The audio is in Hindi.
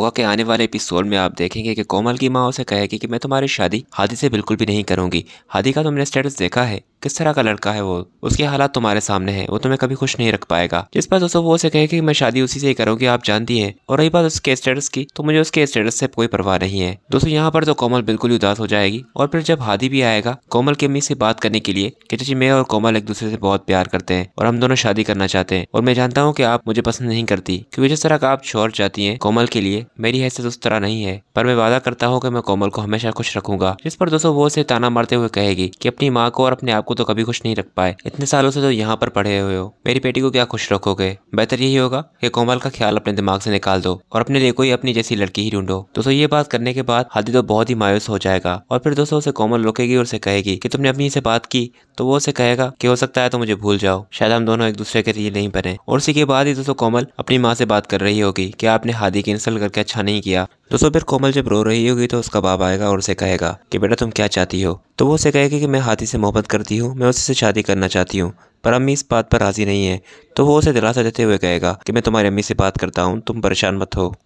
होगा कि आने वाले एपिसोड में आप देखेंगे कि कोमल की माँ उसे कहेगी कि मैं तुम्हारी शादी हादी से बिल्कुल भी नहीं करूँगी हादी का तुमने स्टेटस देखा है किस तरह का लड़का है वो उसके हालात तुम्हारे सामने है वो तुम्हें कभी खुश नहीं रख पाएगा जिस पर दोस्तों वो से कहे कि मैं शादी उसी से ही करूँगी आप जानती हैं और रही बात उसके स्टेटस की तो मुझे उसके स्टेटस से कोई परवाह नहीं है दोस्तों यहाँ पर तो कोमल बिल्कुल ही उदास हो जाएगी और फिर जब हादी भी आएगा कोमल की अम्मी से बात करने के लिए कि चाची मैं और कोमल एक दूसरे से बहुत प्यार करते हैं और हम दोनों शादी करना चाहते हैं और मैं जानता हूँ कि आप मुझे पसंद नहीं करती क्योंकि जिस तरह का आप शोर चाहती है कोमल के लिए मेरी हैसियत उस तरह नहीं है पर मैं वादा करता हूँ कि मैं कोमल को हमेशा खुश रखूंगा जिस पर दोस्तों वो उसे ताना मारते हुए कहेगी कि अपनी माँ को और अपने आप आपको तो कभी खुश नहीं रख पाए इतने सालों से तो यहाँ पर पढ़े हुए हो मेरी बेटी को क्या खुश रखोगे बेहतर यही होगा कि कोमल का ख्याल अपने दिमाग से निकाल दो और अपने लिए कोई अपनी जैसी लड़की ही ढूंढो दोस्तों तो ये बात करने के बाद हादी तो बहुत ही मायूस हो जाएगा और फिर दोस्तों उसे कोमल रोकेगी और उसे कहेगी की तुमने अपनी से बात की तो वो उसे कहेगा की हो सकता है तो मुझे भूल जाओ शायद हम दोनों एक दूसरे के लिए नहीं बने और उसी के बाद ही दोस्तों कोमल अपनी माँ से बात कर रही होगी की आपने हादी की इंसल्ट करके अच्छा नहीं किया दोस्तों फिर कोमल जब रो रही होगी तो उसका बाप आएगा और उसे कहेगा कि बेटा तुम क्या चाहती हो तो वो उसे कहेगी कि मैं हाथी से मोहब्बत करती हूँ मैं उससे शादी करना चाहती हूँ पर अम्मी इस बात पर राज़ी नहीं है तो वो उसे दिलासा देते हुए कहेगा कि मैं तुम्हारी अम्मी से बात करता हूँ तुम परेशान मत हो